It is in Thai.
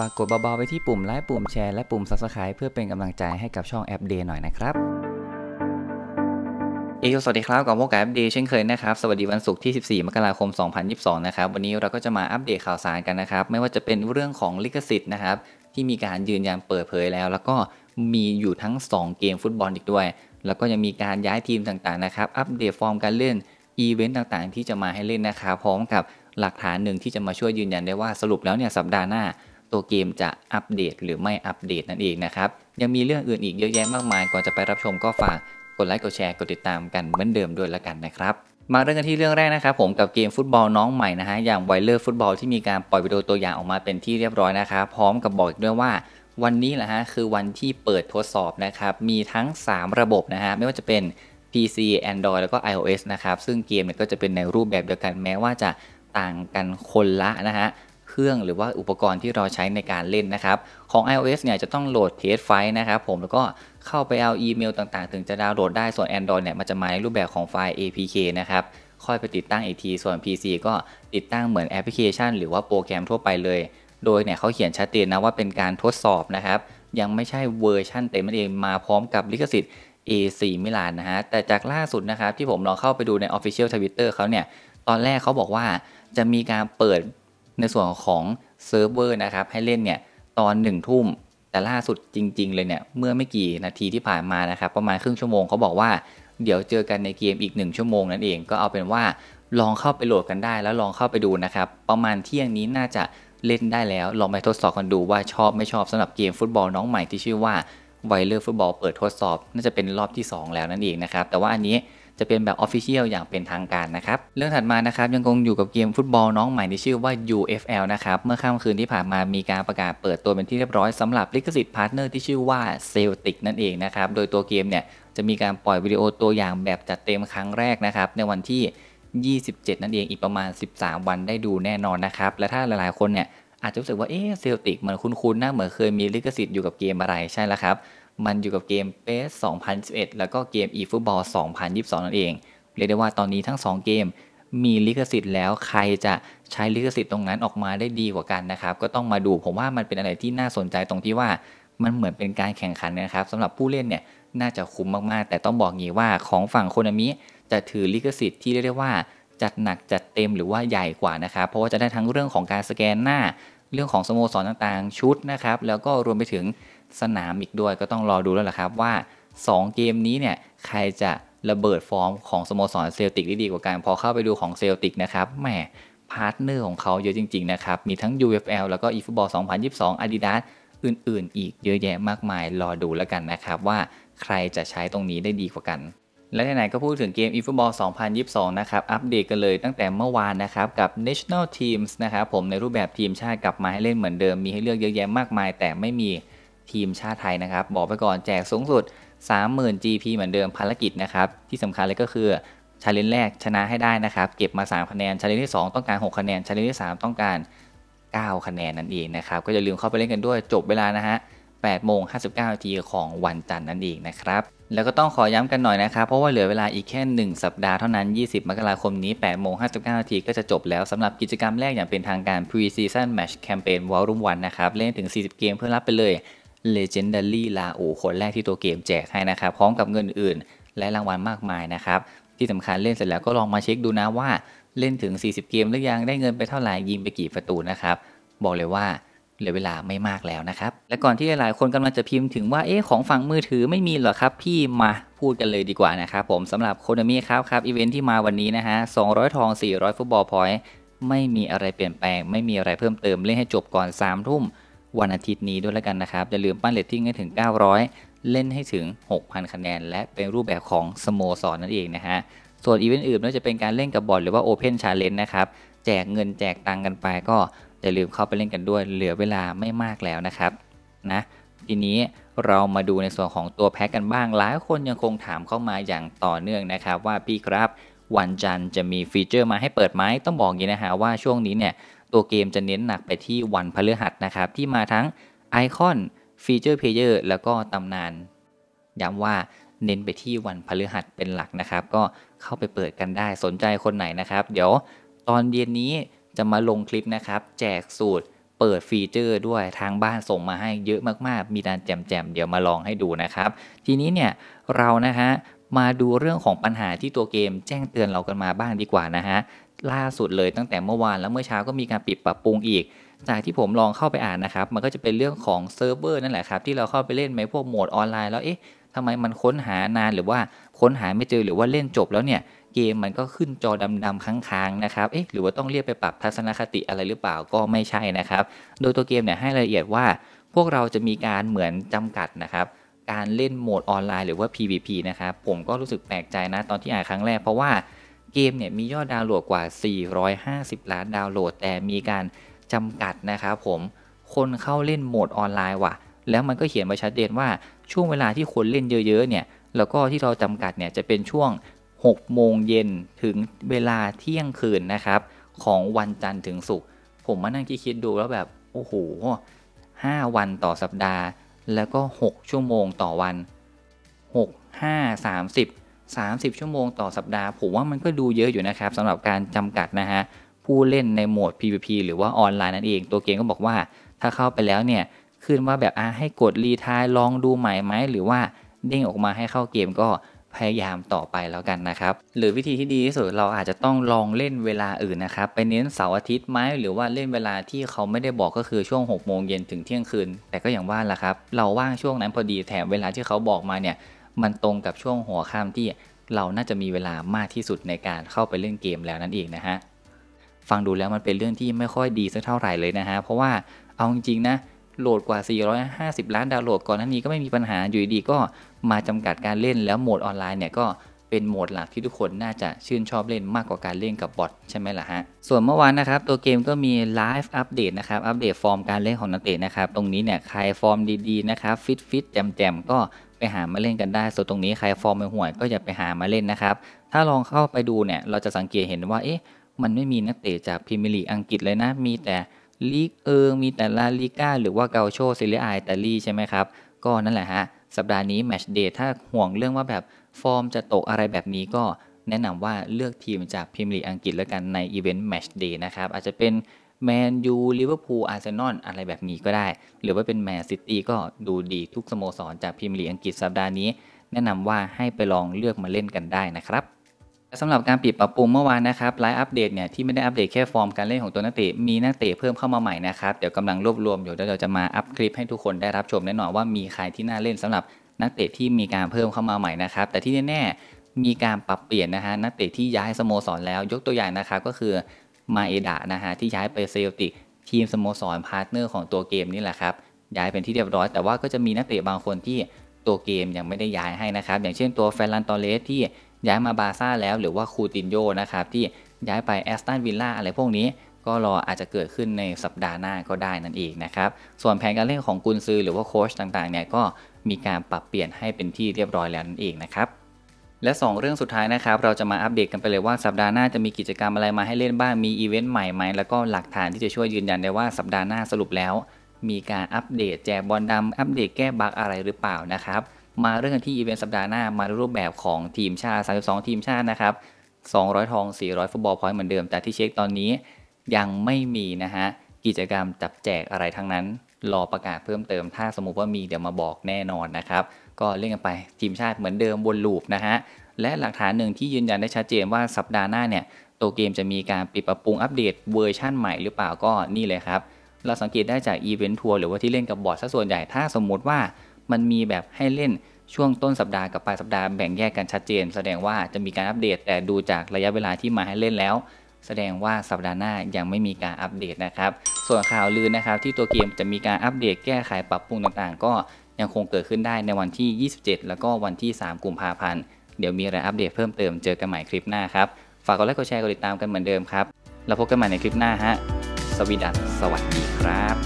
ฝากกดเบาๆไปที่ปุ่มไลค์ปุ่มแชร์และปุ่ม Subscribe เพื่อเป็นกำลังใจให้กับช่องแอปเดย์หน่อยนะครับเอโยสวัสดีครับกับพวกแอปเดย์เช่นเคยนะครับ สวัสดีวันศุกร์ที่ 14 มกราคม 2022 นะครับ วันนี้เราก็จะมาอัปเดตข่าวสารกันนะครับ ไม่ว่าจะเป็นเรื่องของลิขสิทธิ์นะครับ ที่มีการยืนยันเปิดเผยแล้ว แล้วก็มีอยู่ทั้ง 2 เกมฟุตบอลอีกด้วย แล้วก็ยังมีการย้ายทีมต่างๆนะครับ อัปเดตฟอร์มการเล่นอีเวนต์ต่างๆที่จะมาให้เล่นนะครับ พร้อมกับหลักฐานหนึ่งที่จะมาช่วยยืนยันได้ว่าสรุปแล้วเนี่ยสัปดาห์หน้าตัวเกมจะอัปเดตหรือไม่อัปเดตนั่นเองนะครับยังมีเรื่องอื่นอีกเยอะแยะมากมายก่อนจะไปรับชมก็ฝากกดไลค์กดแชร์กดติดตามกันเหมือนเดิมด้วยละกันนะครับมาเริ่มกันที่เรื่องแรกนะครับผมกับเกมฟุตบอลน้องใหม่นะฮะอย่างไวเลอร์ฟุตบอลที่มีการปล่อยวิดีโอตัวอย่างออกมาเป็นที่เรียบร้อยนะครับพร้อมกับบอกอีกด้วยว่า วันนี้แหละฮะคือวันที่เปิดทดสอบนะครับมีทั้ง 3 ระบบนะฮะไม่ว่าจะเป็น PC Android แล้วก็ iOS นะครับซึ่งเกมเนี่ยก็จะเป็นในรูปแบบเดียวกันแม้ว่าจะต่างกันคนละนะฮะเครื่องหรือว่าอุปกรณ์ที่เราใช้ในการเล่นนะครับของ iOS เนี่ยจะต้องโหลดเพจไฟล์นะครับผมแล้วก็เข้าไปเอาอีเมลต่างๆ ถึงจะดาวน์โหลดได้ส่วน Android เนี่ยมันจะมาในรูปแบบของไฟล์ APK นะครับค่อยไปติดตั้งอีกที ส่วน PC ก็ติดตั้งเหมือนแอปพลิเคชัน หรือว่าโปรแกรมทั่วไปเลย โดยเนี่ยเขาเขียนชัดเจนนะว่าเป็นการทดสอบนะครับยังไม่ใช่เวอร์ชั่นเต็มเองมาพร้อมกับลิขสิทธิ์ A4 มิลานนะฮะแต่จากล่าสุดนะครับที่ผมลองเข้าไปดูใน Official Twitter เขาเนี่ยตอนแรกเขาบอกว่าจะมีการเปิดในส่วนของเซิร์ฟเวอร์นะครับให้เล่นเนี่ยตอน1 ทุ่ม แต่ล่าสุดจริง ๆเลยเนี่ยเมื่อไม่กี่นาทีที่ผ่านมานะครับประมาณครึ่งชั่วโมงเขาบอกว่า เดี๋ยวเจอกันในเกมอีก 1 ชั่วโมง นั่นเองก็เอาเป็นว่าลองเข้าไปโหลดกันได้ แล้วลองเข้าไปดูนะครับ ประมาณเที่ยงนี้น่าจะเล่นได้แล้ว ลองไปทดสอบกันดูว่าชอบไม่ชอบสำหรับเกมฟุตบอลน้องใหม่ที่ชื่อว่าไวเลอร์ฟุตบอลเปิดทดสอบน่าจะเป็นรอบที่ 2 แล้วนั่นเองนะครับแต่ว่าอันนี้จะเป็นแบบออฟฟิเชียลอย่างเป็นทางการนะครับ เรื่องถัดมานะครับ ยังคงอยู่กับเกมฟุตบอลน้องใหม่ที่ชื่อว่า UFL นะครับเมื่อค่ำคืนที่ผ่านมามีการประกาศเปิดตัวเป็นที่เรียบร้อยสำหรับลิขสิทธิ์พาร์ทเนอร์ที่ชื่อว่า Celtic นั่นเองนะครับโดยตัวเกมเนี่ยจะมีการปล่อยวิดีโอตัวอย่างแบบจัดเต็มครั้งแรกนะครับในวันที่ 27 นั่นเองอีกประมาณ 13 วันได้ดูแน่นอนนะครับและถ้าหลายๆ คนเนี่ยอาจจะรู้สึกว่าเออเซลติกมันคุ้นๆนะเหมือนเคยมีลิขสิทธิ์ อยู่กับเกมอะไรใช่แล้วครับ มันอยู่กับเกมเ p ส2011 แล้วก็เกม eFootball 2022 นั่นเองเรียกได้ว่าตอนนี้ทั้ง 2 เกมมีลิขสิทธิ์แล้วใครจะใช้ลิขสิทธิ์ตรงนั้นออกมาได้ดีกว่ากันนะครับก็ต้องมาดูผมว่ามันเป็นอะไรที่น่าสนใจตรงที่ว่ามันเหมือนเป็นการแข่งขันนะครับสำหรับผู้เล่นเนี่ยน่าจะคุ้มมากๆ แต่ต้องบอกงี้ว่าของฝั่งโคนามิจะถือลิขสิทธิ์ที่เรียกได้ว่าจัดหนักจัดเต็มหรือว่าใหญ่กว่านะครับ เพราะว่าจะได้ทั้งเรื่องของการสแกนหน้าเรื่องของสโมสรต่างๆชุดนะครับ แล้วก็รวมไปถึงสนามอีกด้วยก็ต้องรอดูแล้วล่ะครับว่า 2 เกมนี้เนี่ยใครจะระเบิดฟอร์มของสโมสรเซลติกได้ดีกว่ากัน พอเข้าไปดูของเซลติกนะครับแหมพาร์ทเนอร์ของเขาเยอะจริง ๆ นะครับมีทั้ง UFL แล้วก็ eFootball 2022 Adidas อื่นๆ อีกเยอะแยะมากมาย รอดูแล้วกันนะครับว่าใครจะใช้ตรงนี้ได้ดีกว่ากันและไหนๆก็พูดถึงเกมอีฟุตบอล2022 นะครับ อัปเดตกันเลยตั้งแต่เมื่อวานนะครับ กับ national teams นะครับ ผมในรูปแบบทีมชาติกลับมาให้เล่นเหมือนเดิมมีให้เลือกเยอะแยะมากมาย แต่ไม่มีทีมชาติไทยนะครับ บอกไปก่อนแจกสูงสุด 30,000 GP เหมือนเดิมภารกิจนะครับ ที่สำคัญเลยก็คือ ชาเลนจ์แรกชนะให้ได้นะครับ เก็บมา 3 คะแนนชาเลนจ์ที่ 2 ต้องการ 6 คะแนนชาเลนจ์ที่ 3 ต้องการ 9 คะแนนนั่นเองนะครับก็อย่าลืมเข้าไปเล่นกันด้วยจบเวลานะฮะ8โมง 59นาทีของวันจันทร์นั่นเองนะครับแล้วก็ต้องขอย้ำกันหน่อยนะครับ เพราะว่าเหลือเวลาอีกแค่ 1 สัปดาห์เท่านั้น 20 มกราคมนี้8โมง59นาทีก็จะจบแล้วสำหรับกิจกรรมแรกอย่างเป็นทางการ Pre-Season Match Campaign v o ุ่ m ว1นะครับ เล่นถึง 40 เกมเพื่อรับไปเลย Legendary ลาโอคนแรกที่ตัวเกมแจกให้นะครับ พร้อมกับเงินอื่นและรางวัลมากมายนะครับ ที่สำคัญเล่นเสร็จแล้วก็ลองมาเช็คดูนะว่าเล่นถึง 40 เกมหรือยังได้เงินไปเท่าไหร่ยิงไปกี่ประตูนะครับบอกเลยว่าเหลือเวลาไม่มากแล้วนะครับ และก่อนที่หลายๆ คนกำลังจะพิมพ์ถึงว่าเอ๊ะของฝั่งมือถือไม่มีเหรอครับ พี่มาพูดกันเลยดีกว่านะครับ ผมสำหรับโคโนมิครับครับอีเวนท์ที่มาวันนี้นะฮะ200 ทอง 400ฟุตบอล พอยต์ไม่มีอะไรเปลี่ยนแปลง ไม่มีอะไรเพิ่มเติมเล่นให้จบก่อน3ามทุ่มวันอาทิตย์นี้ด้วยแล้วกันนะครับอย่าลืมปั้นเลตติ้งให้ถึง900 เล่นให้ถึง 6,000 คะแนน และเป็นรูปแบบของสโมสรนนั่นเองนะฮะส่วนอีเวนต์อื่นน่าจะเป็นการเล่นกับบอทหรือว่าโอเพนชาเลนจ์นะครับแจกเงินแจกตังกันไปก็อย่าลืมเข้าไปเล่นกันด้วยเหลือเวลาไม่มากแล้วนะครับนะทีนี้เรามาดูในส่วนของตัวแพ็กกันบ้าง หลายคนยังคงถามเข้ามาอย่างต่อเนื่องนะครับ ว่าพี่ครับ วันจันทร์จะมีฟีเจอร์มาให้เปิดไหมต้องบอกอย่างนี้นะฮะว่าช่วงนี้เนี่ยตัวเกมจะเน้นหนักไปที่วันพฤหัสนะครับ ที่มาทั้งไอคอนฟีเจอร์เพลเยอร์แล้วก็ตำนาน ย้ำว่าเน้นไปที่วันพฤหัสเป็นหลักนะครับ ก็เข้าไปเปิดกันได้สนใจคนไหนนะครับ เดี๋ยวตอนเย็นนี้จะมาลงคลิปนะครับแจกสูตรเปิดฟีเจอร์ด้วยทางบ้านส่งมาให้เยอะมาก ๆ มีการแจมๆเดี๋ยวมาลองให้ดูนะครับทีนี้เนี่ยเรานะฮะมาดูเรื่องของปัญหาที่ตัวเกมแจ้งเตือนเรากันมาบ้างดีกว่านะฮะล่าสุดเลยตั้งแต่เมื่อวานแล้วเมื่อเช้าก็มีการปิดปรับปรุงอีก จากที่ผมลองเข้าไปอ่านนะครับมันก็จะเป็นเรื่องของเซิร์ฟเวอร์นั่นแหละครับที่เราเข้าไปเล่นในพวกโหมดออนไลน์แล้วเอ๊ะทำไมมันค้นหานานหรือว่าค้นหาไม่เจอหรือว่าเล่นจบแล้วเนี่ยเกมมันก็ขึ้นจอดำๆค้างๆนะครับ เอ๊ะ หรือว่าต้องเรียกไปปรับทัศนคติอะไรหรือเปล่า ก็ไม่ใช่นะครับ โดยตัวเกมเนี่ยให้รายละเอียดว่า พวกเราจะมีการเหมือนจำกัดนะครับ การเล่นโหมดออนไลน์หรือว่า PVP นะครับ ผมก็รู้สึกแปลกใจนะตอนที่อ่านครั้งแรก เพราะว่าเกมเนี่ยมียอดดาวน์โหลดกว่า 450 ล้านดาวน์โหลด แต่มีการจำกัดนะครับผม คนเข้าเล่นโหมดออนไลน์ว่ะ แล้วมันก็เขียนไว้ชัดเจนว่า ช่วงเวลาที่คนเล่นเยอะๆเนี่ย แล้วก็ที่เราจำกัดเนี่ยจะเป็นช่วง6 โมงเย็นถึงเวลาเที่ยงคืนนะครับของวันจันทร์ถึงศุกร์ผมมานั่งคิดดูแล้วแบบ โอ้โห 5 วันต่อสัปดาห์แล้วก็ 6 ชั่วโมงต่อวัน 6 5 30 30 ชั่วโมงต่อสัปดาห์ ผมว่ามันก็ดูเยอะอยู่นะครับสำหรับการจำกัดนะฮะ ผู้เล่นในโหมด PVP หรือว่าออนไลน์นั่นเองตัวเกมก็บอกว่า ถ้าเข้าไปแล้วเนี่ยขึ้นว่าแบบอ่ะให้กดรีทายลองดูใหม่ไหมหรือว่าเด้งออกมาให้เข้าเกมก็พยายามต่อไปแล้วกันนะครับ หรือวิธีที่ดีที่สุดเราอาจจะต้องลองเล่นเวลาอื่นนะครับไปเน้นเสาร์อาทิตย์ไหมหรือว่าเล่นเวลาที่เขาไม่ได้บอกก็คือช่วง6กโมงเย็นถึงเที่ยงคืนแต่ก็อย่างว่าล่ะครับเราว่างช่วงนั้นพอดีแถมเวลาที่เขาบอกมาเนี่ย มันตรงกับช่วงหัวค่ำที่ เราน่าจะมีเวลามากที่สุดในการเข้าไปเล่นเกมแล้วนั่นเองนะฮะฟังดูแล้วมันเป็นเรื่องที่ไม่ค่อยดีสักเท่าไหร่เลยนะฮะเพราะว่าเอาจริงๆนะโหลดกว่า 450 ล้านดาวน์โหลดก่อนหน้านี้ก็ไม่มีปัญหาอยู่ดีก็มาจำกัดการเล่นแล้วโหมดออนไลน์เนี่ยก็เป็นโหมดหลักที่ทุกคนน่าจะชื่นชอบเล่นมากกว่าการเล่นกับบอทใช่ไหมล่ะฮะ ส่วนเมื่อวานนะครับ ตัวเกมก็มีไลฟ์อัปเดตนะครับ อัปเดตฟอร์มการเล่นของนักเตะนะครับ ตรงนี้เนี่ยใครฟอร์มดีๆนะครับฟิตฟิตแจมแจก็ไปหามาเล่นกันได้ ส่วนตรงนี้ใครฟอร์มไม่ห่วยก็อย่าไปหามาเล่นนะครับถ้าลองเข้าไปดูเนี่ยเราจะสังเกตเห็นว่าเอ๊ะมันไม่มีนักเตะจากพรีเมียร์ลีกอังกฤษเลยนะมีแต่ลีกเอิงมีแต่ลาลิก้าหรือว่าเกาโชซิเลียอิตาลีใช่ไหมครับ ก็นั่นแหละฮะ สัปดาห์นี้แมชเดย์ ถ้าห่วงเรื่องว่าแบบฟอร์มจะตกอะไรแบบนี้ก็แนะนำว่าเลือกทีมจากพรีเมียร์ลีอังกฤษแล้วกันในอีเวนต์แมชเดย์นะครับ อาจจะเป็นแมนยูลิเวอร์พูลอาร์เซนอลอะไรแบบนี้ก็ได้ หรือว่าเป็นแมนซิตี้ก็ดูดีทุกสโมสรจากพรีเมียร์ลีอังกฤษสัปดาห์นี้ แนะนำว่าให้ไปลองเลือกมาเล่นกันได้นะครับสำหรับการปิดปรับปรุงเมื่อวานนะครับไลฟ์อัปเดตเนี่ยที่ไม่ได้อัปเดตแค่ฟอร์มการเล่นของตัวนักเตะมีนักเตะเพิ่มเข้ามาใหม่นะครับเดี๋ยวกำลังรวบรวมอยู่แล้วเราจะมาอัปคลิปให้ทุกคนได้รับชมแน่นอนว่ามีใครที่น่าเล่นสำหรับนักเตะที่มีการเพิ่มเข้ามาใหม่นะครับแต่ที่แน่ๆมีการปรับเปลี่ยนนะฮะนักเตะที่ย้ายสโมสรแล้วยกตัวอย่างนะครับก็คือมาเอดะนะฮะที่ย้ายไปเซลติกทีมสโมสรพาร์ทเนอร์ของตัวเกมนี่แหละครับย้ายเป็นที่เรียบร้อยแต่ว่าก็จะมีนักเตะบางคนที่ตัวเกมยังไม่ได้ย้ายให้นะครับ อย่างเช่นตัวแฟรนตอเลสที่ย้ายมาบาซ่าแล้วหรือว่าคูตินโยนะครับที่ย้ายไปแอสตันวิลล่าอะไรพวกนี้ก็รออาจจะเกิดขึ้นในสัปดาห์หน้าก็ได้นั่นเองนะครับ ส่วนแผนการเล่นของกุนซือหรือว่าโค้ชต่างๆเนี่ยก็มีการปรับเปลี่ยนให้เป็นที่เรียบร้อยแล้วนั่นเองนะครับ และ 2 เรื่องสุดท้ายนะครับ เราจะมาอัปเดตกันไปเลยว่าสัปดาห์หน้าจะมีกิจกรรมอะไรมาให้เล่นบ้างมีอีเวนต์ใหม่ไหมแล้วก็หลักฐานที่จะช่วยยืนยันได้ว่าสัปดาห์หน้าสรุปแล้ว มีการอัปเดต แจกบอลดำ อัปเดตแก้บั๊กอะไรหรือเปล่านะครับมาเรื่องกันที่อีเวนต์สัปดาห์หน้ามาในรูปแบบของทีมชาติ 32 ทีมชาตินะครับ 200 ทอง 400ฟุตบอลพอยต์เหมือนเดิม แต่ที่เช็คตอนนี้ยังไม่มีนะฮะกิจกรรมจับแจกอะไรทั้งนั้น รอประกาศเพิ่มเติม ถ้าสมมุติว่ามีเดี๋ยวมาบอกแน่นอนนะครับ ก็เล่นกันไปทีมชาติเหมือนเดิมวนลูปนะฮะและหลักฐานหนึ่งที่ยืนยันได้ชัดเจนว่าสัปดาห์หน้าเนี่ยตัวเกมจะมีการปรับปรุงอัปเดตเวอร์ชั่นใหม่หรือเปล่าก็นี่เลยครับเราสังเกตได้จากอีเวนต์ทัวร์หรือว่าที่เล่นกับบอดซะส่วนใหญ่ถ้าสมมติว่ามันมีแบบให้เล่นช่วงต้นสัปดาห์กับปลายสัปดาห์แบ่งแยกกันชัดเจน แสดงว่าจะมีการอัปเดตแต่ดูจากระยะเวลาที่มาให้เล่นแล้ว แสดงว่าสัปดาห์หน้ายังไม่มีการอัปเดตนะครับ ส่วนข่าวลือนะครับ ที่ตัวเกมจะมีการอัปเดตแก้ไข ปรับปรุงต่างๆ ก็ยังคงเกิดขึ้นได้ในวันที่ 27 แล้วก็วันที่ 3 กุมภาพันธ์เดี๋ยวมีรายอัปเดตเพิ่มเติมเจอกันใหม่คลิปหน้าครับฝากกดไลค์กดแชร์กดติดตามกันเหมือนเดิมครับแล้วพบกันใหม่ในคลิปหน้าฮะสวีดัสสวัสดีครับ